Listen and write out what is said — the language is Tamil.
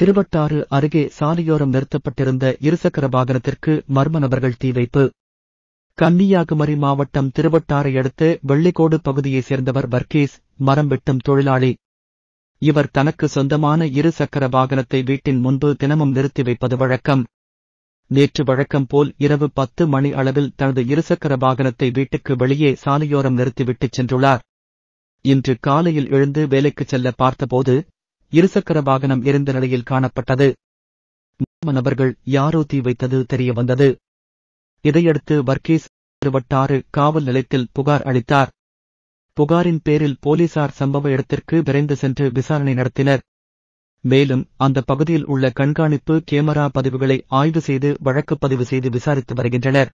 திருவட்டாறு அருகே சாலையோரம் நிறுத்தப்பட்டிருந்த இருசக்கர வாகனத்திற்கு மர்ம நபர்கள் தீ வைப்பு கன்னியாகுமரி மாவட்டம் திருவட்டாறை அடுத்து வெள்ளிக்கோடு பகுதியைச் சேர்ந்தவர் வர்க்கீஸ் மரம் வெட்டும் தொழிலாளி இவர் தனக்கு சொந்தமான இரு சக்கர வாகனத்தை வீட்டின் முன்பு தினமும் நிறுத்தி வைப்பது வழக்கம் நேற்று வழக்கம் போல் இரவு பத்து மணி அளவில் தனது இருசக்கர வாகனத்தை வீட்டுக்கு வெளியே சாலையோரம் நிறுத்திவிட்டுச் சென்றுள்ளார் இன்று காலையில் எழுந்து வேலைக்குச் செல்ல பார்த்தபோது இருசக்கர வாகனம் எரிந்த நிலையில் காணப்பட்டது மர்ம நபர்கள் யாரோ தீ வைத்தது தெரிய வந்தது இதையடுத்து வர்கீஸ் வட்டாறு காவல் நிலையத்தில் புகார் அளித்தார் புகாரின் பேரில் போலீசார் சம்பவ இடத்திற்கு விரைந்து சென்று விசாரணை நடத்தினர் மேலும் அந்த பகுதியில் உள்ள கண்காணிப்பு கேமரா பதிவுகளை ஆய்வு செய்து வழக்கு பதிவு செய்து விசாரித்து வருகின்றனர்